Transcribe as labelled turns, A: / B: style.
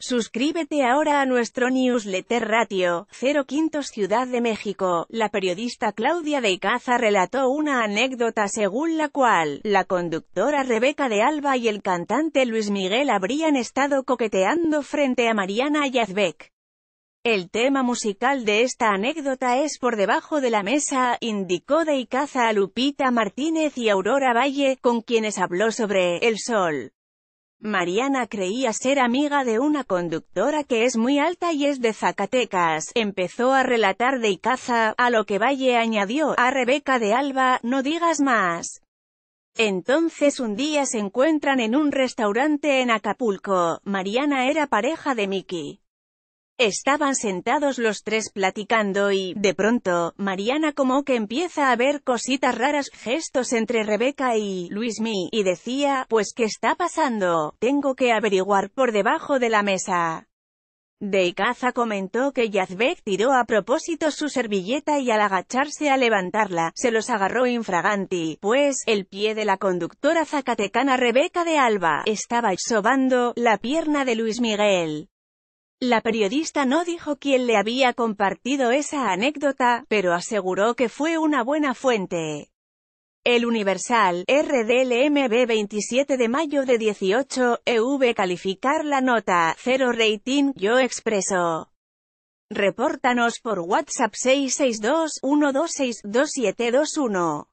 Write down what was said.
A: Suscríbete ahora a nuestro newsletter Ratio, 05 Ciudad de México. La periodista Claudia de Icaza relató una anécdota según la cual, la conductora Rebeca de Alba y el cantante Luis Miguel habrían estado coqueteando frente a Mariana Yazbek. El tema musical de esta anécdota es Por debajo de la mesa, indicó de Icaza a Lupita Martínez y Aurora Valle, con quienes habló sobre El Sol. Mariana creía ser amiga de una conductora que es muy alta y es de Zacatecas, empezó a relatar de Icaza, a lo que Valle añadió, a Rebeca de Alba, no digas más. Entonces un día se encuentran en un restaurante en Acapulco, Mariana era pareja de Mickey. Estaban sentados los tres platicando y, de pronto, Mariana como que empieza a ver cositas raras, gestos entre Rebeca y Luis Luismi, y decía, pues ¿qué está pasando? Tengo que averiguar por debajo de la mesa. De Caza comentó que Yazbek tiró a propósito su servilleta y al agacharse a levantarla, se los agarró infraganti, pues, el pie de la conductora zacatecana Rebeca de Alba, estaba sobando, la pierna de Luis Miguel. La periodista no dijo quién le había compartido esa anécdota, pero aseguró que fue una buena fuente. El Universal, RDLMB 27 de mayo de 18, EV calificar la nota, 0 rating, yo expreso. Repórtanos por WhatsApp 662 126 2721.